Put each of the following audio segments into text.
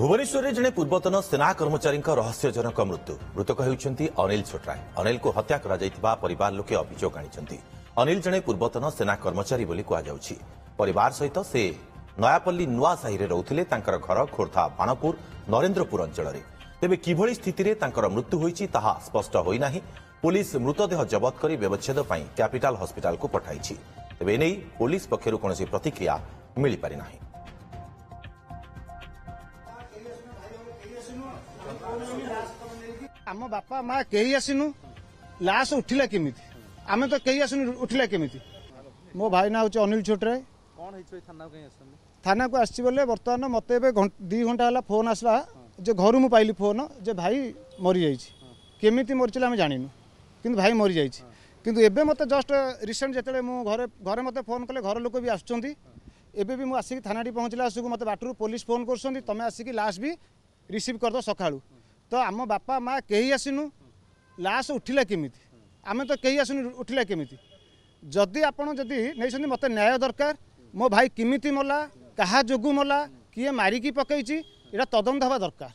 ভুবনেশ্বরে জনে পূর্বতন সেনা কর্মচারীঙ্ক রহস্যজনক মৃত্যু মৃতক হেউছেন অনিল ছোট্রায় অনিলকু হত্যা করা যাইতিবা পরিবার লোকে অভিযোগ আনিছেন অনিল জনে পূর্বতন সেনা কর্মচারী বলে কুযাଉଛି পরিবার সহিত সে নয়াপল্লী নূয়া সাহিরে রহুলে তাঁর ঘর খোর্ধা বাণপুর নরেন্দ্রপুর অঞ্চলের তেবে কিভাবে স্থিতিরে তাঁর মৃত্যু হয়েছে তাহা স্পষ্ট হয়ে না পুলিশ মৃতদেহ জবত করে ব্যবচ্ছেদ ক্যাপিটাল হসপিটাল পঠাইছে তেবে এনে পুলিশ পক্ষ কোণী প্রতিক্রিয়া মিলিপারি না ଆମ ବାପା ମା କେହି ଆସିନୁ ଲାସ୍ ଉଠିଲା କେମିତି ଆମେ ତ କେହି ଆସିନୁ ଉଠିଲା କେମିତି ମୋ ଭାଇ ନାଁ ହେଉଛି ଅନିଲ ଛୋଟରେ ଥାନାକୁ ଆସିଛି ବୋଲେ ବର୍ତ୍ତମାନ ମୋତେ ଏବେ ଦୁଇ ଘଣ୍ଟା ହେଲା ଫୋନ୍ ଆସିଲା ଯେ ଘରୁ ମୁଁ ପାଇଲି ଫୋନ୍ ଯେ ଭାଇ ମରିଯାଇଛି କେମିତି ମରିଥିଲା ଆମେ ଜାଣିନୁ କିନ୍ତୁ ଭାଇ ମରିଯାଇଛି କିନ୍ତୁ ଏବେ ମୋତେ ଜଷ୍ଟ ରିସେଣ୍ଟ ଯେତେବେଳେ ମୁଁ ଘରେ ଘରେ ମୋତେ ଫୋନ୍ କଲେ ଘର ଲୋକ ବି ଆସୁଛନ୍ତି ଏବେ ବି ମୁଁ ଆସିକି ଥାନାଠି ପହଞ୍ଚିଲା ଆସିକି ମୋତେ ବାଟରୁ ପୋଲିସ ଫୋନ୍ କରୁଛନ୍ତି ତୁମେ ଆସିକି ଲାଷ୍ଟ ବି ରିସିଭ୍ କରିଦେବ ସକାଳୁ ତ ଆମ ବାପା ମା' କେହି ଆସିନୁ ଲାସ୍ ଉଠିଲା କେମିତି ଆମେ ତ କେହି ଆସୁନି ଉଠିଲା କେମିତି ଯଦି ଆପଣ ଯଦି ନେଇଛନ୍ତି ମୋତେ ନ୍ୟାୟ ଦରକାର ମୋ ଭାଇ କେମିତି ମଲା କାହା ଯୋଗୁଁ ମଲା କିଏ ମାରିକି ପକେଇଛି ଏଇଟା ତଦନ୍ତ ହେବା ଦରକାର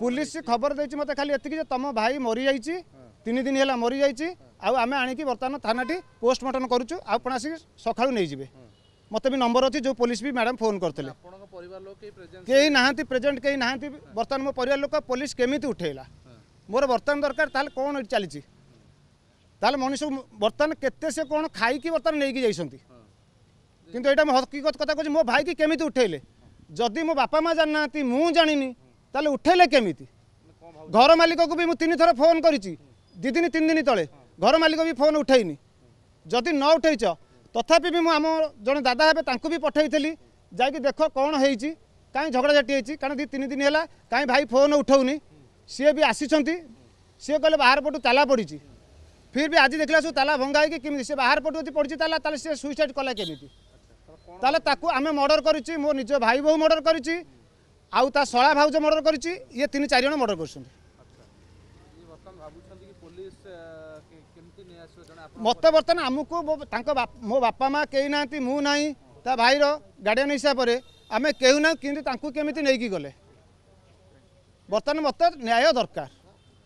ପୁଲିସ ଖବର ଦେଇଛି ମୋତେ ଖାଲି ଏତିକି ଯେ ତମ ଭାଇ ମରିଯାଇଛି ତିନି ଦିନ ହେଲା ମରିଯାଇଛି ଆଉ ଆମେ ଆଣିକି ବର୍ତ୍ତମାନ ଥାନାଟି ପୋଷ୍ଟମର୍ଟମ କରୁଛୁ ଆଉ ଆପଣ ଆସିକି ସକାଳୁ ନେଇଯିବେ ମୋତେ ବି ନମ୍ବର ଅଛି ଯେଉଁ ପୋଲିସ ବି ମ୍ୟାଡ଼ାମ୍ ଫୋନ୍ କରିଥିଲେ কেই না প্রেজেন্ট কেই না বর্তমান মো পরিবার লোক পুলিশ কেমিতি উঠেলা মোর বর্তমান দরকার তাহলে কোণ এটি চালছে তাহলে মানুষ বর্তমান কেতে সে কোণ খাইকি বর্তমান নেইকি যাইছেন কিন্তু এটা হকিগত কথা কছি মো ভাইকি কেমিতি উঠেলে যদি মো বাপা মা জানি না মু জানিনি তাহলে উঠেলে কেমিতি ঘর মালিককে বি মু তিন থর ফোন করেছি দুই দিন তিন দিন তলে ঘর মালিক বি ফোন উঠাইনি যদি ন উঠাইছ তথাপি বি মু আমার জন দাদা হবে তাঁকু বি পঠাইলি ଯାଇକି ଦେଖ କ'ଣ ହେଇଛି କାହିଁ ଝଗଡ଼ାଝାଟି ହେଇଛି କାରଣ ଦୁଇ ତିନି ଦିନ ହେଲା କାହିଁ ଭାଇ ଫୋନ୍ ଉଠାଉନି ସିଏ ବି ଆସିଛନ୍ତି ସିଏ କହିଲେ ବାହାର ପଟୁ ତାଲା ପଡ଼ିଛି ଫିର୍ ବି ଆଜି ଦେଖିଲା ସବୁ ତାଲା ଭଙ୍ଗା ହେଇକି କେମିତି ସେ ବାହାର ପଟୁ ଯଦି ପଡ଼ିଛି ତାଲା ତାହେଲେ ସିଏ ସୁଇସାଇଡ଼ କଲା କେମିତି ତାହେଲେ ତାକୁ ଆମେ ମର୍ଡ଼ର କରିଛି ମୋ ନିଜ ଭାଇ ବୋହୁ ମର୍ଡ଼ର କରିଛି ଆଉ ତା ଶଳା ଭାଉଜ ମର୍ଡ଼ର କରିଛି ଇଏ ତିନି ଚାରି ଜଣ ମର୍ଡ଼ର କରୁଛନ୍ତି ମୋତେ ବର୍ତ୍ତମାନ ଆମକୁ ତାଙ୍କ ମୋ ବାପା ମା କେହି ନାହାନ୍ତି ମୁଁ ନାହିଁ ତା ଭାଇର ଗାର୍ଡ଼ିଆନ୍ ହିସାବରେ ଆମେ କେହି ନା କିନ୍ତୁ ତାଙ୍କୁ କେମିତି ନେଇକି ଗଲେ ବର୍ତ୍ତମାନ ମୋତେ ନ୍ୟାୟ ଦରକାର